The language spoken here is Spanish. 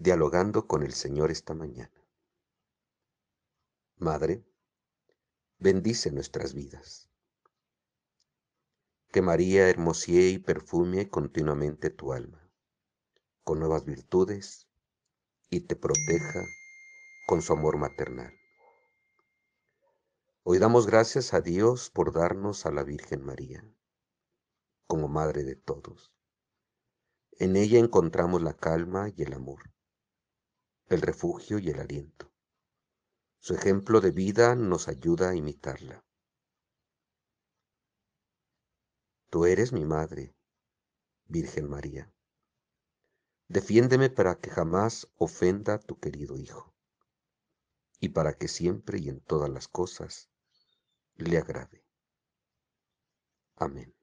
dialogando con el Señor esta mañana. Madre, bendice nuestras vidas. Que María hermosie y perfume continuamente tu alma con nuevas virtudes y te proteja con su amor maternal. Hoy damos gracias a Dios por darnos a la Virgen María como Madre de todos. En ella encontramos la calma y el amor el refugio y el aliento. Su ejemplo de vida nos ayuda a imitarla. Tú eres mi madre, Virgen María. Defiéndeme para que jamás ofenda a tu querido Hijo, y para que siempre y en todas las cosas le agrade. Amén.